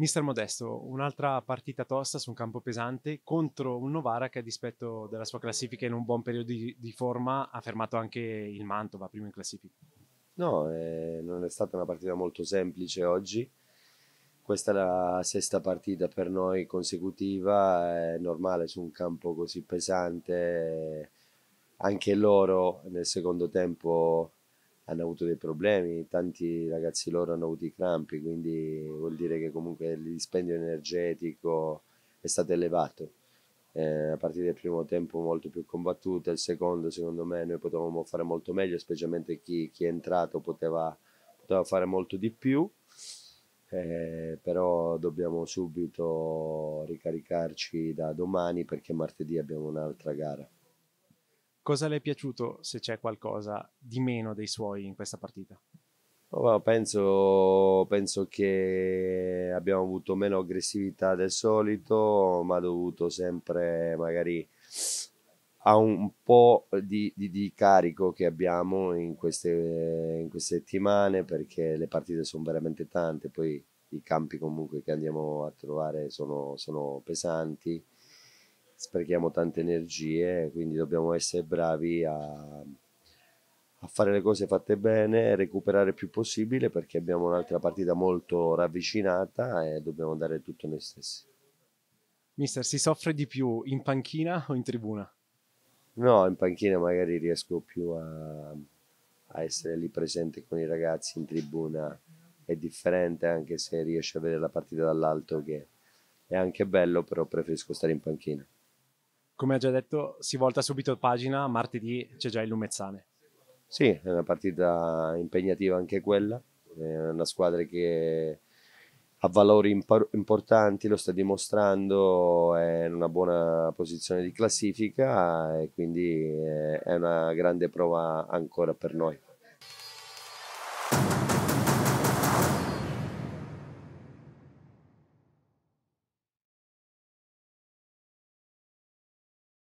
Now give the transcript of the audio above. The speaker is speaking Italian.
Mister Modesto, un'altra partita tosta su un campo pesante contro un Novara che a dispetto della sua classifica in un buon periodo di, di forma ha fermato anche il Mantova, primo in classifica. No, eh, non è stata una partita molto semplice oggi. Questa è la sesta partita per noi consecutiva, è normale su un campo così pesante. Anche loro nel secondo tempo hanno avuto dei problemi, tanti ragazzi loro hanno avuto i crampi, quindi vuol dire che comunque il dispendio energetico è stato elevato. Eh, a partire dal primo tempo molto più combattuta, il secondo secondo me noi potevamo fare molto meglio, specialmente chi, chi è entrato poteva, poteva, fare molto di più, eh, però dobbiamo subito ricaricarci da domani perché martedì abbiamo un'altra gara. Cosa le è piaciuto, se c'è qualcosa, di meno dei suoi in questa partita? Oh, penso, penso, che abbiamo avuto meno aggressività del solito, ma dovuto sempre magari a un po' di, di, di carico che abbiamo in queste, in queste, settimane perché le partite sono veramente tante, poi i campi comunque che andiamo a trovare sono, sono pesanti sprechiamo tante energie, quindi dobbiamo essere bravi a, a fare le cose fatte bene, recuperare il più possibile perché abbiamo un'altra partita molto ravvicinata e dobbiamo dare tutto noi stessi. Mister, si soffre di più in panchina o in tribuna? No, in panchina magari riesco più a, a essere lì presente con i ragazzi, in tribuna è differente anche se riesci a vedere la partita dall'alto che è anche bello, però preferisco stare in panchina come ha già detto, si volta subito pagina, martedì c'è già il Lumezzane. Sì, è una partita impegnativa anche quella, è una squadra che ha valori impor- importanti, lo sta dimostrando, è in una buona posizione di classifica e quindi è una grande prova ancora per noi.